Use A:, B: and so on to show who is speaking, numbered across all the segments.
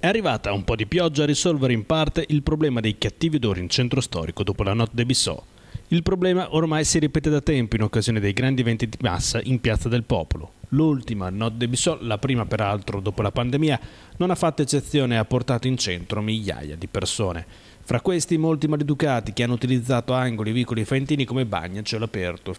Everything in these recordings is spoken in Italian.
A: È arrivata un po' di pioggia a risolvere in parte il problema dei cattivi odori in centro storico dopo la notte dei Bissò. Il problema ormai si ripete da tempo in occasione dei grandi eventi di massa in Piazza del Popolo. L'ultima, Notte de Bissol, la prima peraltro dopo la pandemia, non ha fatto eccezione e ha portato in centro migliaia di persone. Fra questi molti maleducati che hanno utilizzato angoli, vicoli e faentini come bagni a cielo aperto,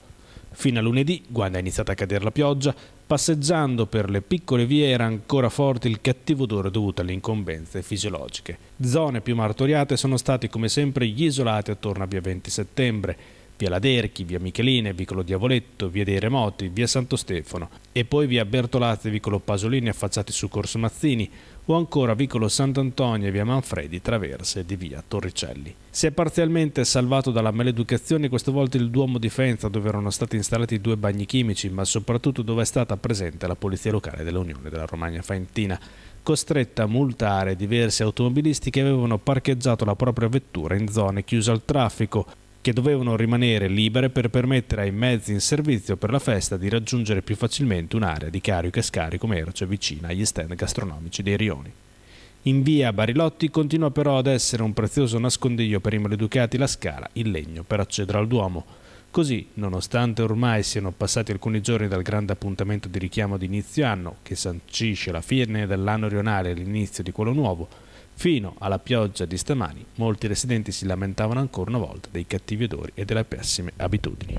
A: Fino a lunedì, quando è iniziata a cadere la pioggia, passeggiando per le piccole vie era ancora forte il cattivo odore dovuto alle incombenze fisiologiche. Zone più martoriate sono stati come sempre gli isolati attorno a via 20 settembre, via Laderchi, via Micheline, vicolo Diavoletto, via dei Remoti, via Santo Stefano e poi via Bertolazzi, vicolo Pasolini affacciati su Corso Mazzini o ancora vicolo Sant'Antonio e via Manfredi, traverse di via Torricelli. Si è parzialmente salvato dalla maleducazione questa volta il Duomo di Fenza dove erano stati installati due bagni chimici ma soprattutto dove è stata presente la polizia locale dell'Unione della Romagna Faentina costretta a multare diversi automobilisti che avevano parcheggiato la propria vettura in zone chiuse al traffico che dovevano rimanere libere per permettere ai mezzi in servizio per la festa di raggiungere più facilmente un'area di carico e scarico merce vicina agli stand gastronomici dei rioni. In via Barilotti continua però ad essere un prezioso nascondiglio per i maleducati la scala in legno per accedere al Duomo. Così, nonostante ormai siano passati alcuni giorni dal grande appuntamento di richiamo di inizio anno, che sancisce la fine dell'anno rionale e l'inizio di quello nuovo, Fino alla pioggia di stamani molti residenti si lamentavano ancora una volta dei cattivi odori e delle pessime abitudini.